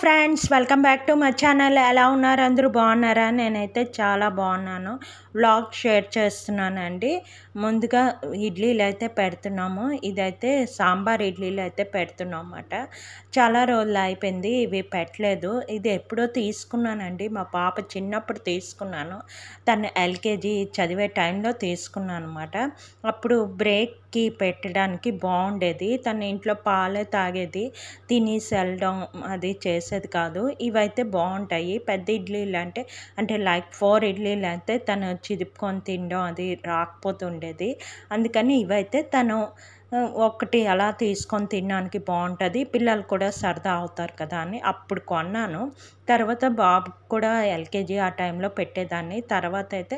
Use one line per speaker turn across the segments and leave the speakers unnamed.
friends welcome back to my channel ఎలా ఉన్నారు అందరూ బాగున్నారా నేనైతే చాలా బాగున్నాను బ్లాగ్ షేర్ చేస్తున్నానండి ముందుగా ఇడ్లీలు అయితే పెడుతున్నాము ఇదైతే సాంబార్ ఇడ్లీలు అయితే పెడుతున్నాం అన్నమాట చాలా రోజులు అయిపోయింది ఇవి పెట్టలేదు ఇది ఎప్పుడో తీసుకున్నానండి మా పాప చిన్నప్పుడు తీసుకున్నాను తను ఎల్కేజీ చదివే టైంలో తీసుకున్నాను అనమాట అప్పుడు బ్రేక్ పెట్టడానికి బాగుండేది తన ఇంట్లో పాలే తాగేది తిని వెళ్ళడం అది చేసి చేసేది కాదు ఇవైతే బాగుంటాయి పెద్ద ఇడ్లీలు అంటే అంటే లైక్ ఫోర్ ఇడ్లీలు అయితే తను చిదుపుకొని తినడం అది రాకపోతుండేది అందుకని ఇవైతే తను ఒకటి అలా తీసుకొని తినడానికి బాగుంటుంది పిల్లలు కూడా సరదా అవుతారు కదా అని అప్పుడు కొన్నాను తర్వాత బాబు కూడా ఎల్కేజీ ఆ టైంలో పెట్టేదాన్ని తర్వాత అయితే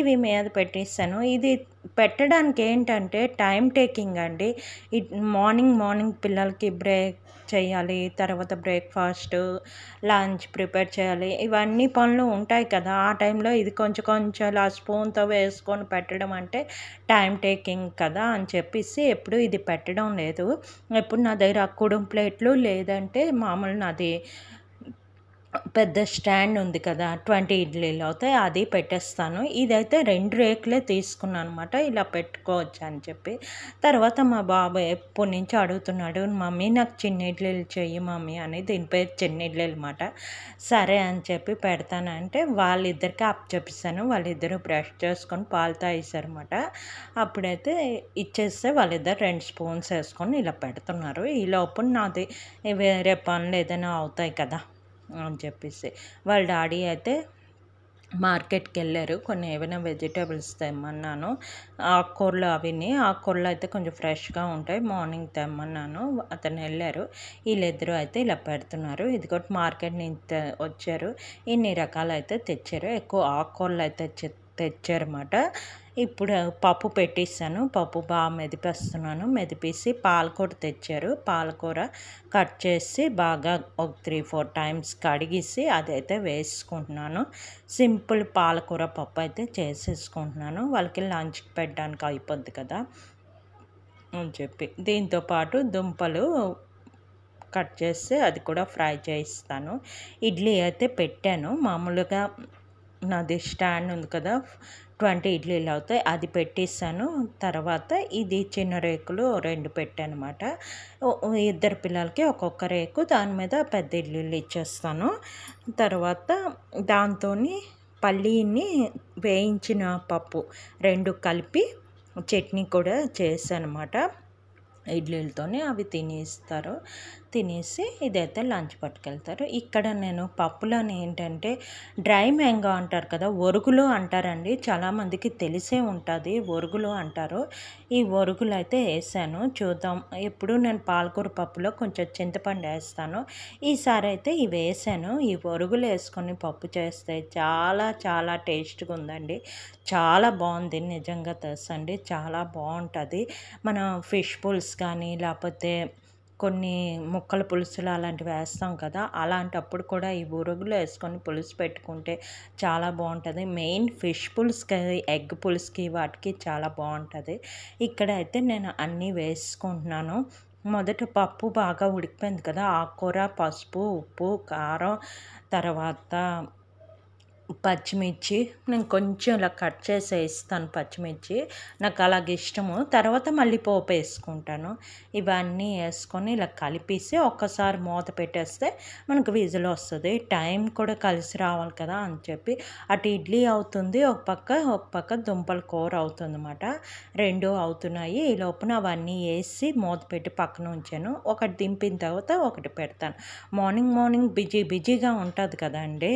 ఇవి మీద పెట్టేస్తాను ఇది పెట్టడానికి ఏంటంటే టైం టేకింగ్ అండి మార్నింగ్ మార్నింగ్ పిల్లలకి బ్రేక్ చేయాలి తర్వాత బ్రేక్ఫాస్ట్ లంచ్ ప్రిపేర్ చేయాలి ఇవన్నీ పనులు ఉంటాయి కదా ఆ టైంలో ఇది కొంచెం కొంచెం ఇలా స్పూన్తో వేసుకొని పెట్టడం అంటే టైం టేకింగ్ కదా అని చెప్పేసి ఎప్పుడు ఇది పెట్టడం లేదు ఎప్పుడు నా దగ్గర కుడుం ప్లేట్లు లేదంటే మామూలు నాది పెద్ద స్టాండ్ ఉంది కదా ట్వంటీ ఇడ్లీలు అవుతాయి అది పెట్టేస్తాను ఇదైతే రెండు రేకులే తీసుకున్నాను అనమాట ఇలా పెట్టుకోవచ్చు అని చెప్పి తర్వాత మా బాబాయ్ ఎప్పటి నుంచి అడుగుతున్నాడు మమ్మీ నాకు చిన్న ఇడ్లీలు చెయ్యి మమ్మీ అని దీని పేరు చిన్న ఇడ్లీలు అనమాట సరే అని చెప్పి పెడతానంటే వాళ్ళిద్దరికి అప్ చెప్పిస్తాను వాళ్ళిద్దరూ బ్రష్ చేసుకొని పాలు తాగేశారనమాట అప్పుడైతే ఇచ్చేస్తే వాళ్ళిద్దరు రెండు స్పూన్స్ వేసుకొని ఇలా పెడుతున్నారు ఈ లోపు నాది వేరే పనులు ఏదైనా అవుతాయి కదా అని చెప్పేసి వాళ్ళ డాడీ అయితే మార్కెట్కి వెళ్ళారు కొన్ని ఏవైనా వెజిటేబుల్స్ తెమ్మన్నాను ఆకుకూరలు అవిని ఆకుకూరలు అయితే కొంచెం ఫ్రెష్గా ఉంటాయి మార్నింగ్ తెమ్మన్నాను అతను వెళ్ళారు వీళ్ళిద్దరూ అయితే ఇలా పెడుతున్నారు ఇది కూడా మార్కెట్ నుంచి వచ్చారు ఇన్ని రకాలు అయితే తెచ్చారు ఎక్కువ ఆకుకూరలు అయితే తెచ్చారన్నమాట ఇప్పుడు పప్పు పెట్టిస్తాను పప్పు బాగా మెదిపేస్తున్నాను మెదిపేసి పాలకూర తెచ్చారు పాలకూర కట్ చేసి బాగా ఒక త్రీ ఫోర్ టైమ్స్ కడిగేసి అదైతే వేసుకుంటున్నాను సింపుల్ పాలకూర పప్పు అయితే చేసేసుకుంటున్నాను వాళ్ళకి లంచ్కి పెట్టడానికి అయిపోద్ది కదా అని చెప్పి దీంతోపాటు దుంపలు కట్ చేసి అది కూడా ఫ్రై చేయిస్తాను ఇడ్లీ అయితే పెట్టాను మామూలుగా నాది స్టాండ్ ఉంది కదా ట్వంటీ ఇడ్లీలు అవుతాయి అది పెట్టిస్తాను తర్వాత ఇది చిన్న రేకులు రెండు పెట్టానమాట ఇద్దరు పిల్లలకి ఒక్కొక్క రేకు దాని మీద పెద్ద ఇడ్లీలు ఇచ్చేస్తాను తర్వాత దాంతో పల్లీని వేయించిన పప్పు రెండు కలిపి చట్నీ కూడా చేశానమాట ఇడ్లీలతోనే అవి తినేస్తారు తినేసి ఇదైతే లంచ్ పట్టుకెళ్తారు ఇక్కడ నేను పప్పులోని ఏంటంటే డ్రై మ్యాంగో అంటారు కదా ఒరుగులు అంటారండి చాలామందికి తెలిసే ఉంటుంది ఒరుగులు అంటారు ఈ ఒరుగులు అయితే వేసాను చూద్దాం ఎప్పుడు నేను పాలకూర పప్పులో కొంచెం చింతపండు వేస్తాను ఈసారి అయితే ఇవి వేసాను ఈ ఒరుగులు వేసుకొని పప్పు చేస్తే చాలా చాలా టేస్ట్గా ఉందండి చాలా బాగుంది నిజంగా తెలుసండి చాలా బాగుంటుంది మనం ఫిష్ పుల్స్ కానీ లేకపోతే కొన్ని ముక్కల పులుసులు అలాంటివి వేస్తాం కదా అలాంటప్పుడు కూడా ఈ బూరుగులు వేసుకొని పులుసు పెట్టుకుంటే చాలా బాగుంటుంది మెయిన్ ఫిష్ పులుసుకి ఎగ్ పులుసుకి వాటికి చాలా బాగుంటుంది ఇక్కడ అయితే నేను అన్నీ వేసుకుంటున్నాను మొదట పప్పు బాగా ఉడికిపోయింది కదా ఆకుకూర పసుపు ఉప్పు కారం తర్వాత పచ్చిమిర్చి నేను కొంచెం ఇలా కట్ చేసి వేస్తాను పచ్చిమిర్చి నాకు అలాగ ఇష్టము తర్వాత మళ్ళీ పోపు వేసుకుంటాను ఇవన్నీ వేసుకొని ఇలా కలిపేసి ఒక్కసారి మూత పెట్టేస్తే మనకు విజులు వస్తుంది టైం కూడా కలిసి రావాలి కదా అని చెప్పి అటు ఇడ్లీ అవుతుంది ఒక పక్క ఒక పక్క దుంపల కూర అవుతుంది అన్నమాట రెండు అవుతున్నాయి ఈ లోపల అవన్నీ వేసి మూత పెట్టి పక్కన ఉంచాను ఒకటి దింపిన తర్వాత ఒకటి పెడతాను మార్నింగ్ మార్నింగ్ బిజీ బిజీగా ఉంటుంది కదండీ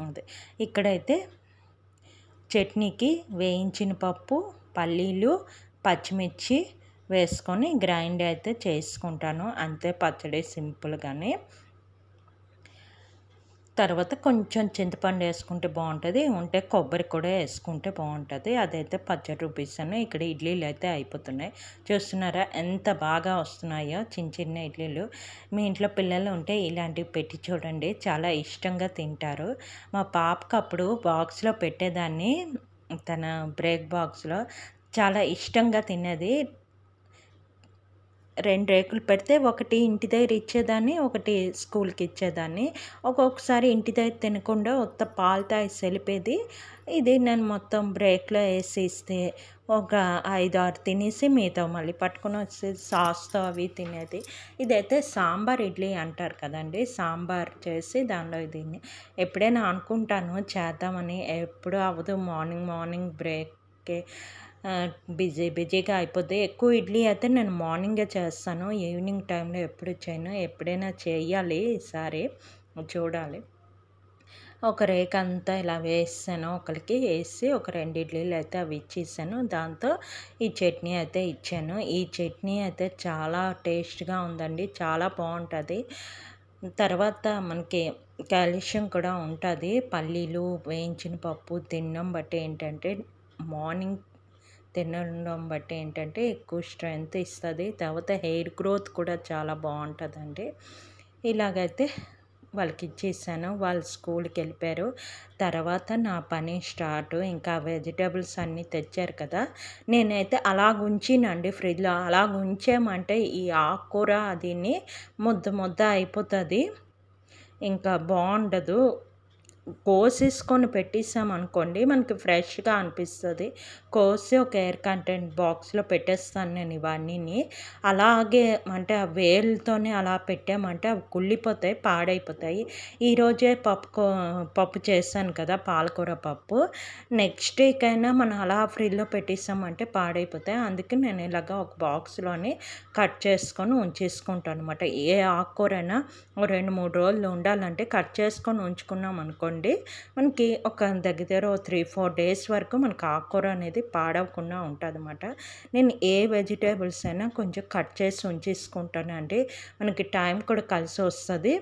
అదే ఇక్కడైతే చట్నీకి వేయించిన పప్పు పల్లీలు పచ్చిమిర్చి వేసుకొని గ్రైండ్ అయితే చేసుకుంటాను అంతే పచ్చడి సింపుల్గానే తర్వాత కొంచెం చింతపండు వేసుకుంటే బాగుంటుంది ఉంటే కొబ్బరి కూడా వేసుకుంటే బాగుంటుంది అదైతే పచ్చడి రూపీస్ అని ఇక్కడ ఇడ్లీలు అయితే అయిపోతున్నాయి చూస్తున్నారా ఎంత బాగా వస్తున్నాయో చిన్న చిన్న ఇడ్లీలు మీ ఇంట్లో పిల్లలు ఉంటే ఇలాంటివి పెట్టి చూడండి చాలా ఇష్టంగా తింటారు మా పాపకు అప్పుడు బాక్స్లో పెట్టేదాన్ని తన బ్రేక్ బాక్స్లో చాలా ఇష్టంగా తినేది రెండు రేకులు పెడితే ఒకటి ఇంటి దగ్గర ఇచ్చేదాన్ని ఒకటి స్కూల్కి ఇచ్చేదాన్ని ఒక్కొక్కసారి ఇంటి దగ్గర తినకుండా ఉత్త పాలు తాగి సెలిపేది ఇది నేను మొత్తం బ్రేక్లో వేసి ఇస్తే ఒక ఐదు ఆరు తినేసి మిగతా మళ్ళీ పట్టుకుని వచ్చి సాస్తో అవి తినేది ఇదైతే సాంబార్ ఇడ్లీ అంటారు కదండి సాంబార్ చేసి దానిలో దీన్ని ఎప్పుడైనా అనుకుంటాను చేద్దామని ఎప్పుడు అవ్వదు మార్నింగ్ మార్నింగ్ బ్రేక్కి బిజీ బిజీగా అయిపోద్ది ఎక్కువ ఇడ్లీ అయితే నేను మార్నింగే చేస్తాను ఈవినింగ్ టైంలో ఎప్పుడు చేయను ఎప్పుడైనా చేయాలి ఈసారి చూడాలి ఒక రేక్ అంతా ఇలా వేసాను ఒకరికి వేసి ఒక రెండు ఇడ్లీలు అయితే అవి ఇచ్చేసాను దాంతో ఈ చట్నీ అయితే ఇచ్చాను ఈ చట్నీ అయితే చాలా టేస్ట్గా ఉందండి చాలా బాగుంటుంది తర్వాత మనకి కాల్షియం కూడా ఉంటుంది పల్లీలు వేయించిన పప్పు తినడం బట్టి ఏంటంటే మార్నింగ్ తినడం బట్టి ఏంటంటే ఎక్కువ స్ట్రెంగ్త్ ఇస్తుంది తర్వాత హెయిర్ గ్రోత్ కూడా చాలా బాగుంటుందండి ఇలాగైతే వాళ్ళకి ఇచ్చేసాను వాళ్ళు స్కూల్కి వెళ్ళిపోయారు తర్వాత నా పని స్టార్ట్ ఇంకా వెజిటబుల్స్ అన్నీ తెచ్చారు కదా నేనైతే అలా ఉంచినండి ఫ్రిడ్జ్లో అలా ఉంచామంటే ఈ ఆకుకూర అదిని ముద్ద ముద్ద అయిపోతుంది ఇంకా బాగుండదు కోసేసుకొని అనుకోండి మనకి ఫ్రెష్గా అనిపిస్తుంది కోర్స్ ఒక ఎయిర్ కంటెంట్ బాక్స్లో పెట్టేస్తాను నేను ఇవన్నీ అలాగే అంటే ఆ వేలతోనే అలా పెట్టామంటే అవి కుళ్ళిపోతాయి పాడైపోతాయి ఈరోజే పప్పు పప్పు చేస్తాను కదా పాలకూర పప్పు నెక్స్ట్ వీక్ అయినా మనం అలా ఫ్రీలో పెట్టేస్తామంటే పాడైపోతాయి అందుకే నేను ఇలాగా ఒక బాక్స్లోని కట్ చేసుకొని ఉంచేసుకుంటాను అనమాట ఏ ఆకుకూరైనా రెండు మూడు రోజులు ఉండాలంటే కట్ చేసుకొని ఉంచుకున్నాం అనుకోండి మనకి ఒక దగ్గర దగ్గర త్రీ ఫోర్ డేస్ వరకు మనకు ఆకుకూర అనేది అనేది పాడవకుండా అనమాట నేను ఏ వెజిటేబుల్స్ అయినా కొంచెం కట్ చేసి ఉంచేసుకుంటానండి మనకి టైం కూడా కలిసి వస్తుంది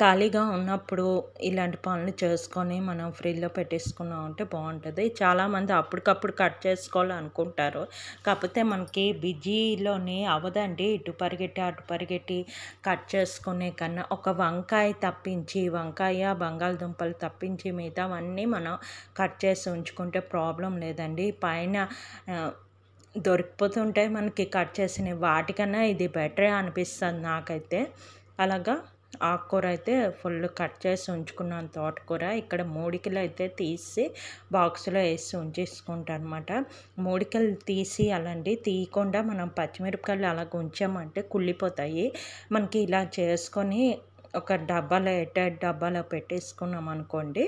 ఖాళీగా ఉన్నప్పుడు ఇలాంటి పనులు చేసుకొని మనం ఫ్రీలో పెట్టేసుకున్నాం అంటే బాగుంటుంది చాలామంది అప్పటికప్పుడు కట్ చేసుకోవాలనుకుంటారు కాకపోతే మనకి బిజీలోనే అవదండి ఇటు పరిగెట్టి అటు పరిగెట్టి కట్ చేసుకునే కన్నా ఒక వంకాయ తప్పించి వంకాయ బంగాళదుంపలు తప్పించి మిగతా అవన్నీ మనం కట్ చేసి ఉంచుకుంటే ప్రాబ్లం లేదండి పైన దొరికిపోతుంటే మనకి కట్ చేసిన వాటికన్నా ఇది బెటరే అనిపిస్తుంది నాకైతే అలాగా ఆకుకూర అయితే ఫుల్ కట్ చేసి ఉంచుకున్నాను తోటకూర ఇక్కడ మూడికలు అయితే తీసి బాక్స్లో వేసి ఉంచేసుకుంటాను అనమాట మూడికలు తీసి అలాంటి తీయకుండా మనం పచ్చిమిరపకాయలు అలా ఉంచామంటే కుళ్ళిపోతాయి మనకి ఇలా చేసుకొని ఒక డబ్బాలో ఎట్ట డబ్బాలో పెట్టేసుకున్నాం అనుకోండి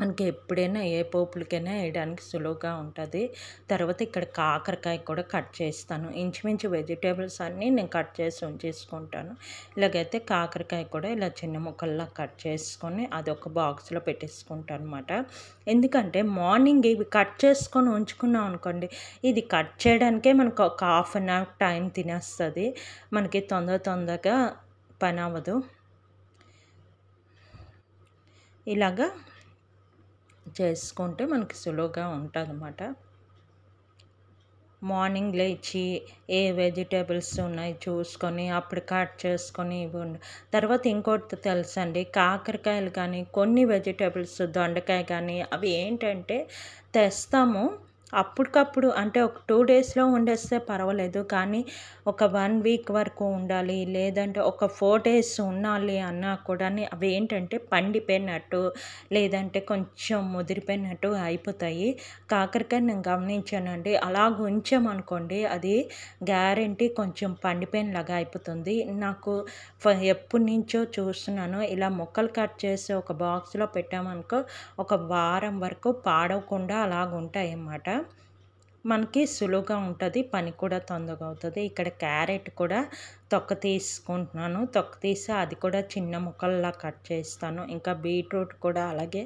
మనకి ఎప్పుడైనా ఏ పోపులకైనా వేయడానికి సులువుగా ఉంటుంది తర్వాత ఇక్కడ కాకరకాయ కూడా కట్ చేస్తాను ఇంచుమించు వెజిటేబుల్స్ అన్నీ నేను కట్ చేసి ఉంచేసుకుంటాను ఇలాగైతే కాకరకాయ కూడా ఇలా చిన్న ముక్కల్లా కట్ చేసుకొని అది ఒక బాక్స్లో పెట్టేసుకుంటాను అనమాట ఎందుకంటే మార్నింగ్ ఇవి కట్ చేసుకొని ఉంచుకున్నాం అనుకోండి ఇది కట్ చేయడానికే మనకు ఒక హాఫ్ అన్ అవర్ టైం తినేస్తుంది మనకి తొందర తొందరగా పని అవ్వదు ఇలాగా చేసుకుంటే మనకి సులువుగా ఉంటుందన్నమాట మార్నింగ్ లేచి ఏ వెజిటేబుల్స్ ఉన్నాయి చూసుకొని అప్పుడు కట్ చేసుకొని ఇవ్వండి తర్వాత ఇంకోటి తెలుసండి కాకరకాయలు కానీ కొన్ని వెజిటేబుల్స్ దొండకాయ కానీ అవి ఏంటంటే తెస్తాము అప్పటికప్పుడు అంటే ఒక టూ డేస్లో ఉండేస్తే పర్వాలేదు కానీ ఒక వన్ వీక్ వరకు ఉండాలి లేదంటే ఒక ఫోర్ డేస్ ఉండాలి అన్నా కూడా అవి ఏంటంటే పండిపోయినట్టు లేదంటే కొంచెం ముదిరిపోయినట్టు అయిపోతాయి కాకరకాయ నేను గమనించానండి అలా ఉంచామనుకోండి అది గ్యారంటీ కొంచెం పండిపోయినలాగా అయిపోతుంది నాకు ఎప్పటి నుంచో చూస్తున్నాను ఇలా మొక్కలు కట్ చేసి ఒక బాక్స్లో పెట్టామనుకో ఒక వారం వరకు పాడవకుండా అలాగుంటాయి అన్నమాట మనకి సులువుగా ఉంటుంది పని కూడా తొందరగా అవుతుంది ఇక్కడ క్యారెట్ కూడా తొక్క తీసుకుంటున్నాను తొక్క తీసి అది కూడా చిన్న ముక్కల్లా కట్ చేస్తాను ఇంకా బీట్రూట్ కూడా అలాగే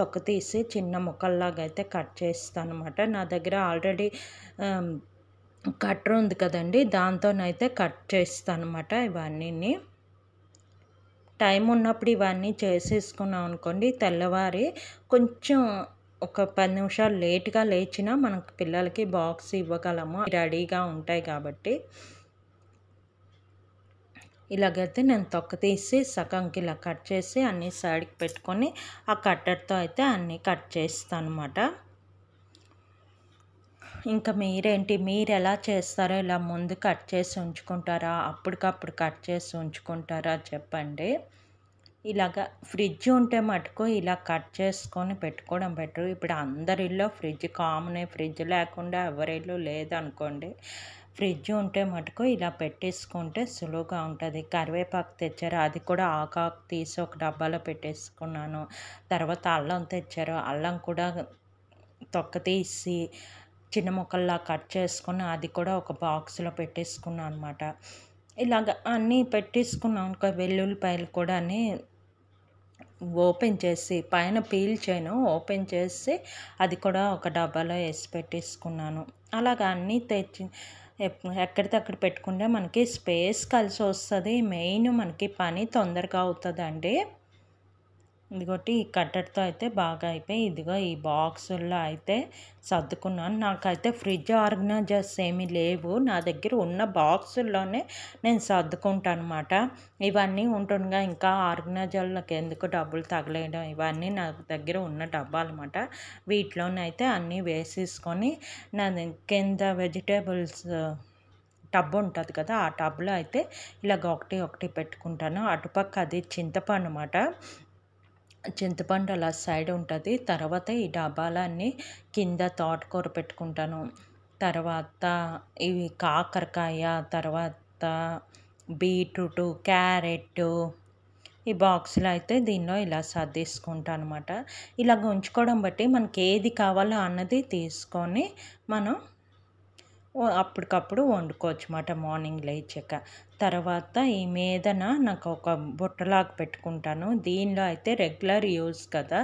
తొక్క తీసి చిన్న ముక్కల్లాగా అయితే కట్ చేస్తాను అనమాట నా దగ్గర ఆల్రెడీ కట్టర్ ఉంది కదండి దాంతోనైతే కట్ చేస్తాను అనమాట ఇవన్నీ టైం ఉన్నప్పుడు ఇవన్నీ చేసేసుకున్నాం అనుకోండి తెల్లవారి కొంచెం ఒక పది నిమిషాలు లేట్గా లేచినా మనకు పిల్లలకి బాక్స్ ఇవ్వగలము రెడీగా ఉంటాయి కాబట్టి ఇలాగైతే నేను తొక్క తీసి సగంకి ఇలా కట్ చేసి అన్నీ సైడ్కి పెట్టుకొని ఆ కట్టర్తో అయితే అన్నీ కట్ చేస్తాను అనమాట ఇంకా మీరేంటి మీరు ఎలా చేస్తారో ఇలా ముందు కట్ చేసి ఉంచుకుంటారా అప్పటికప్పుడు కట్ చేసి ఉంచుకుంటారా చెప్పండి ఇలాగ ఫ్రిడ్జ్ ఉంటే మటుకు ఇలా కట్ చేసుకొని పెట్టుకోవడం బెటర్ ఇప్పుడు అందరిలో ఫ్రిడ్జ్ కామన్ ఫ్రిడ్జ్ లేకుండా ఎవరిలో లేదనుకోండి ఫ్రిడ్జ్ ఉంటే మటుకు ఇలా పెట్టేసుకుంటే సులువుగా ఉంటుంది కరివేపాకు తెచ్చారు అది కూడా ఆకాకు తీసి ఒక డబ్బాలో పెట్టేసుకున్నాను తర్వాత అల్లం తెచ్చారు అల్లం కూడా తొక్క తీసి చిన్న ముక్కల్లా కట్ చేసుకుని అది కూడా ఒక బాక్స్లో పెట్టేసుకున్నాను అనమాట ఇలాగ అన్నీ పెట్టేసుకున్నాం అనుకో వెల్లుల్లిపాయలు కూడా ఓపెన్ చేసి పైన పీల్ చేయను ఓపెన్ చేసి అది కూడా ఒక డబ్బాలో వేసి పెట్టేసుకున్నాను అలాగా అన్నీ తెచ్చి ఎక్కడిదక్కడ పెట్టుకుంటే మనకి స్పేస్ కలిసి వస్తుంది మెయిన్ మనకి పని తొందరగా అవుతుందండి ఇదిగోటి ఈ కట్టెర్తో అయితే బాగా అయిపోయి ఇదిగో ఈ బాక్సుల్లో అయితే సర్దుకున్నాను నాకైతే ఫ్రిడ్జ్ ఆర్గనైజర్స్ ఏమీ లేవు నా దగ్గర ఉన్న బాక్సుల్లోనే నేను సర్దుకుంటాను అనమాట ఇవన్నీ ఉంటుండగా ఇంకా ఆర్గనైజర్లకు ఎందుకు డబ్బులు తగలేయడం ఇవన్నీ నా దగ్గర ఉన్న డబ్బా అనమాట వీటిలోనైతే అన్నీ వేసేసుకొని నా కింద వెజిటేబుల్స్ టబ్ ఉంటుంది కదా ఆ టబ్లో అయితే ఇలాగ ఒకటి ఒకటి పెట్టుకుంటాను అటుపక్క అది చింతపండు అనమాట చింతపండు అలా సైడ్ ఉంటుంది తర్వాత ఈ డబ్బాలన్నీ కింద తోటకూర పెట్టుకుంటాను తర్వాత ఇవి కాకరకాయ తర్వాత బీట్రూటు క్యారెట్టు ఈ బాక్స్లో అయితే దీనిలో ఇలా సర్దేసుకుంటా అనమాట ఇలా ఉంచుకోవడం బట్టి మనకి ఏది కావాలో అన్నది తీసుకొని మనం అప్పటికప్పుడు వండుకోవచ్చు అన్నమాట మార్నింగ్ లేచాక తర్వాత ఈ మీదన నాకు ఒక బుట్టలాగా పెట్టుకుంటాను దీనిలో అయితే రెగ్యులర్ యూస్ కదా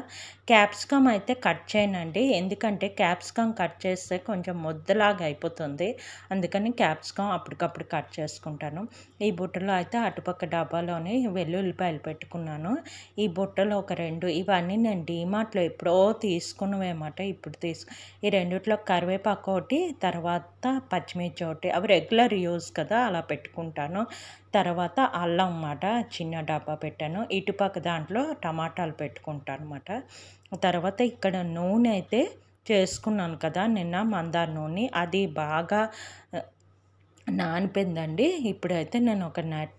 క్యాప్సికమ్ అయితే కట్ చేయనండి ఎందుకంటే క్యాప్సికమ్ కట్ చేస్తే కొంచెం ముద్దలాగా అయిపోతుంది అందుకని క్యాప్సికమ్ అప్పటికప్పుడు కట్ చేసుకుంటాను ఈ బుట్టలో అయితే అటుపక్క డబ్బాలోని వెల్లుల్లిపాయలు పెట్టుకున్నాను ఈ బుట్టలు ఒక రెండు ఇవన్నీ నేను డీమార్ట్లో ఎప్పుడో తీసుకున్నవేమాట ఇప్పుడు తీసుకు ఈ రెండిట్లో కరివేపాకు ఒకటి తర్వాత పచ్చిమిర్చి ఒకటి అవి రెగ్యులర్ యూస్ కదా అలా పెట్టుకుంటాను పెట్టాను తర్వాత అల్లం అన్నమాట చిన్న డబ్బా పెట్టాను ఇటుపక్క దాంట్లో టమాటాలు పెట్టుకుంటాను అనమాట తర్వాత ఇక్కడ నూనె అయితే చేసుకున్నాను కదా నిన్న మందార నూనె అది బాగా నానిపోయిందండి ఇప్పుడైతే నేను ఒక నెట్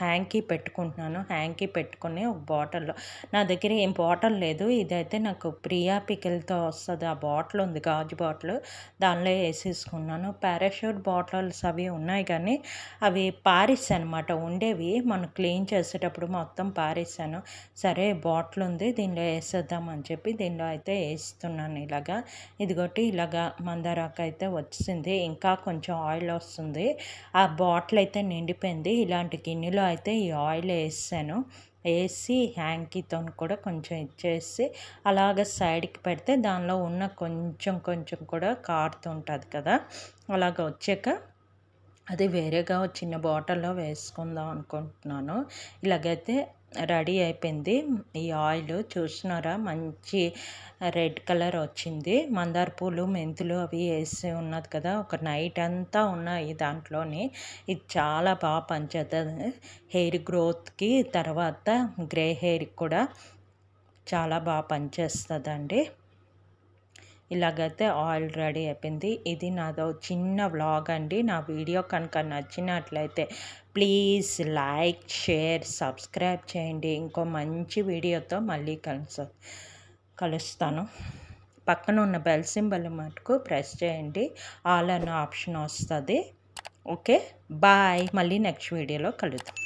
హ్యాంకీ పెట్టుకుంటున్నాను హ్యాంకీ పెట్టుకుని ఒక బాటిల్లో నా దగ్గర ఏం బాటిల్ లేదు ఇదైతే నాకు ప్రియా పికిల్తో వస్తుంది ఆ బాటిల్ ఉంది గాజు బాటిల్ దానిలో వేసేసుకున్నాను పారాషూట్ బాటిల్స్ అవి ఉన్నాయి కానీ అవి అనమాట ఉండేవి మనం క్లీన్ చేసేటప్పుడు మొత్తం పారేసాను సరే బాటిల్ ఉంది దీనిలో వేసేద్దాం అని చెప్పి దీనిలో అయితే వేస్తున్నాను ఇలాగా ఇదిగోటి ఇలాగా మందరాక అయితే వచ్చింది ఇంకా కొంచెం ఆయిల్ వస్తుంది ఆ బాటిల్ అయితే నిండిపోయింది ఇలాంటి గిన్నెలు ఆయిల్లో అయితే ఈ ఆయిల్ వేసాను వేసి హ్యాంకీతో కూడా కొంచెం ఇచ్చేసి అలాగ సైడ్కి పెడితే దానిలో ఉన్న కొంచెం కొంచెం కూడా కారుతుంటుంది కదా అలాగ వచ్చాక అది వేరేగా చిన్న బాటిల్లో వేసుకుందాం అనుకుంటున్నాను ఇలాగైతే రెడీ అయిపోయింది ఈ ఆయిల్ చూస్తున్నారా మంచి రెడ్ కలర్ వచ్చింది మందార పూలు మెంతులు అవి వేసి ఉన్నది కదా ఒక నైట్ అంతా ఉన్నాయి దాంట్లోని ఇది చాలా బాగా పనిచేస్తుంది హెయిర్ గ్రోత్కి తర్వాత గ్రే హెయిర్కి కూడా చాలా బాగా పనిచేస్తుందండి ఇలాగైతే ఆయిల్ రెడీ అయిపోయింది ఇది నాదో చిన్న వ్లాగ్ అండి నా వీడియో కనుక నచ్చినట్లయితే ప్లీజ్ లైక్ షేర్ సబ్స్క్రైబ్ చేయండి ఇంకో మంచి వీడియోతో మళ్ళీ కలుసు కలుస్తాను పక్కన ఉన్న బెల్ సింబల్ మటుకు ప్రెస్ చేయండి ఆల్ అన్న ఆప్షన్ వస్తుంది ఓకే బాయ్ మళ్ళీ నెక్స్ట్ వీడియోలో కలుద్దాం